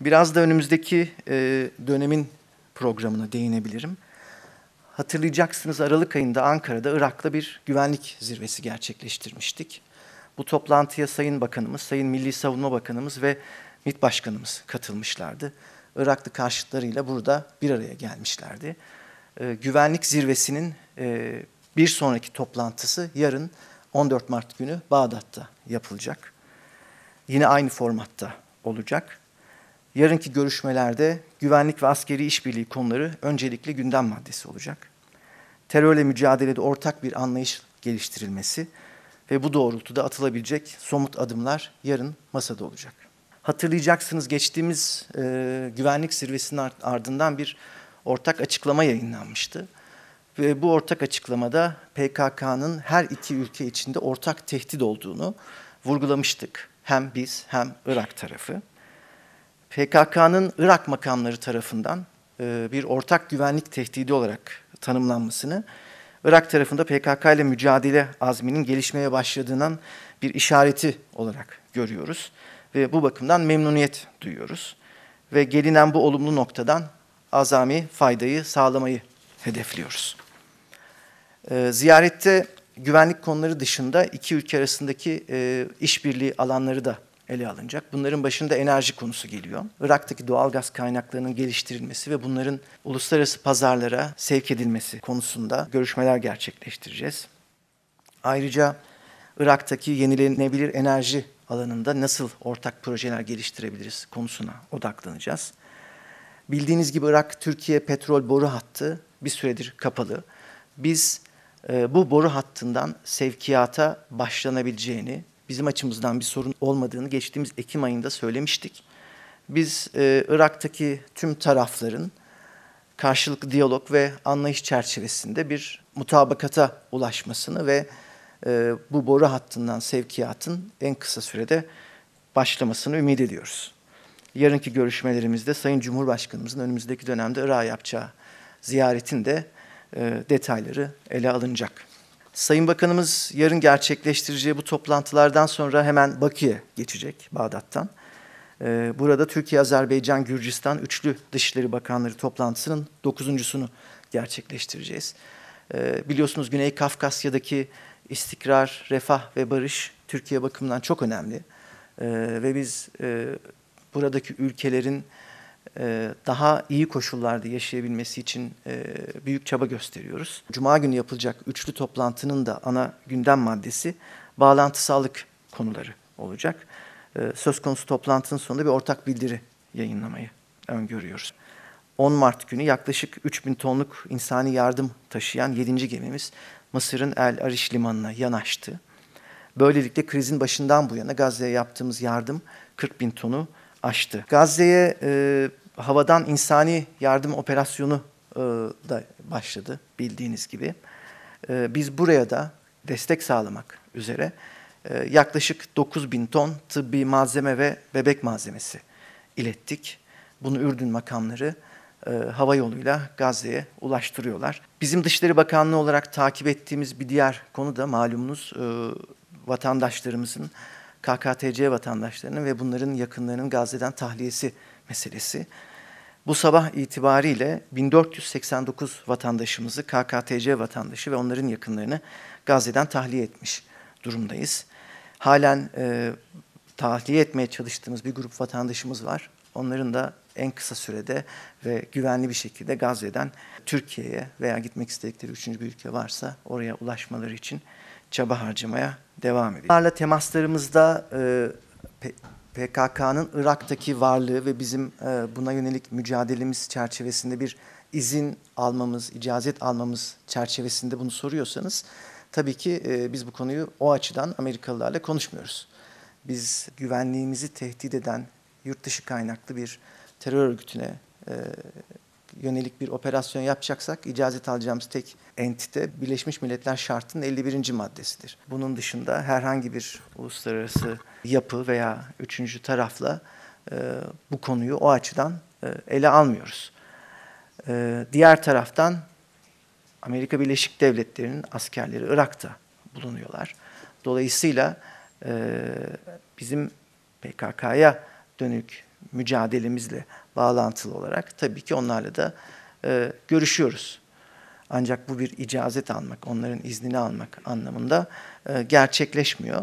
Biraz da önümüzdeki e, dönemin programına değinebilirim. Hatırlayacaksınız Aralık ayında Ankara'da Irak'la bir güvenlik zirvesi gerçekleştirmiştik. Bu toplantıya Sayın Bakanımız, Sayın Milli Savunma Bakanımız ve MİT Başkanımız katılmışlardı. Iraklı karşıtlarıyla burada bir araya gelmişlerdi. Ee, güvenlik zirvesinin e, bir sonraki toplantısı yarın 14 Mart günü Bağdat'ta yapılacak. Yine aynı formatta olacak yarınki görüşmelerde güvenlik ve askeri işbirliği konuları öncelikli gündem maddesi olacak. Terörle mücadelede ortak bir anlayış geliştirilmesi ve bu doğrultuda atılabilecek somut adımlar yarın masada olacak. Hatırlayacaksınız geçtiğimiz e, güvenlik zirvesinin ardından bir ortak açıklama yayınlanmıştı. Ve bu ortak açıklamada PKK'nın her iki ülke içinde ortak tehdit olduğunu vurgulamıştık. Hem biz hem Irak tarafı. PKK'nın Irak makamları tarafından e, bir ortak güvenlik tehdidi olarak tanımlanmasını, Irak tarafında PKK ile mücadele azminin gelişmeye başladığından bir işareti olarak görüyoruz. Ve bu bakımdan memnuniyet duyuyoruz. Ve gelinen bu olumlu noktadan azami faydayı sağlamayı hedefliyoruz. E, ziyarette güvenlik konuları dışında iki ülke arasındaki e, işbirliği alanları da ele alınacak. Bunların başında enerji konusu geliyor. Irak'taki doğal gaz kaynaklarının geliştirilmesi ve bunların uluslararası pazarlara sevk edilmesi konusunda görüşmeler gerçekleştireceğiz. Ayrıca Irak'taki yenilenebilir enerji alanında nasıl ortak projeler geliştirebiliriz konusuna odaklanacağız. Bildiğiniz gibi Irak Türkiye petrol boru hattı bir süredir kapalı. Biz e, bu boru hattından sevkiyata başlanabileceğini bizim açımızdan bir sorun olmadığını geçtiğimiz Ekim ayında söylemiştik. Biz e, Irak'taki tüm tarafların karşılıklı diyalog ve anlayış çerçevesinde bir mutabakata ulaşmasını ve e, bu boru hattından sevkiyatın en kısa sürede başlamasını ümit ediyoruz. Yarınki görüşmelerimizde Sayın Cumhurbaşkanımızın önümüzdeki dönemde Irak'a yapacağı ziyaretin de e, detayları ele alınacak. Sayın Bakanımız yarın gerçekleştireceği bu toplantılardan sonra hemen Bakü'ye geçecek Bağdat'tan. Ee, burada Türkiye, Azerbaycan, Gürcistan üçlü Dışişleri Bakanları toplantısının dokuzuncusunu gerçekleştireceğiz. Ee, biliyorsunuz Güney Kafkasya'daki istikrar, refah ve barış Türkiye bakımından çok önemli. Ee, ve biz e, buradaki ülkelerin e, daha iyi koşullarda yaşayabilmesi için e, büyük çaba gösteriyoruz. Cuma günü yapılacak üçlü toplantının da ana gündem maddesi bağlantı sağlık konuları olacak. E, söz konusu toplantının sonunda bir ortak bildiri yayınlamayı öngörüyoruz. 10 Mart günü yaklaşık 3000 tonluk insani yardım taşıyan 7. gemimiz Mısır'ın El Ariş limanına yanaştı. Böylelikle krizin başından bu yana Gazze'ye yaptığımız yardım 40 bin tonu aştı. Gazze'ye e, havadan insani yardım operasyonu e, da başladı bildiğiniz gibi. E, biz buraya da destek sağlamak üzere e, yaklaşık 9 bin ton tıbbi malzeme ve bebek malzemesi ilettik. Bunu Ürdün makamları e, hava yoluyla Gazze'ye ulaştırıyorlar. Bizim Dışişleri Bakanlığı olarak takip ettiğimiz bir diğer konu da malumunuz e, vatandaşlarımızın KKTC vatandaşlarının ve bunların yakınlarının Gazze'den tahliyesi meselesi. Bu sabah itibariyle 1489 vatandaşımızı KKTC vatandaşı ve onların yakınlarını Gazze'den tahliye etmiş durumdayız. Halen e, tahliye etmeye çalıştığımız bir grup vatandaşımız var. Onların da en kısa sürede ve güvenli bir şekilde Gazze'den Türkiye'ye veya gitmek istedikleri üçüncü bir ülke varsa oraya ulaşmaları için çaba harcamaya devam ediyor. Bunlarla temaslarımızda e, PKK'nın Irak'taki varlığı ve bizim e, buna yönelik mücadelemiz çerçevesinde bir izin almamız, icazet almamız çerçevesinde bunu soruyorsanız tabii ki e, biz bu konuyu o açıdan Amerikalılarla konuşmuyoruz. Biz güvenliğimizi tehdit eden yurt dışı kaynaklı bir terör örgütüne e, yönelik bir operasyon yapacaksak icazet alacağımız tek entite Birleşmiş Milletler Şartı'nın 51. maddesidir. Bunun dışında herhangi bir uluslararası yapı veya üçüncü tarafla e, bu konuyu o açıdan e, ele almıyoruz. E, diğer taraftan Amerika Birleşik Devletleri'nin askerleri Irak'ta bulunuyorlar. Dolayısıyla e, bizim PKK'ya dönük mücadelemizle bağlantılı olarak tabii ki onlarla da e, görüşüyoruz. Ancak bu bir icazet almak, onların iznini almak anlamında e, gerçekleşmiyor.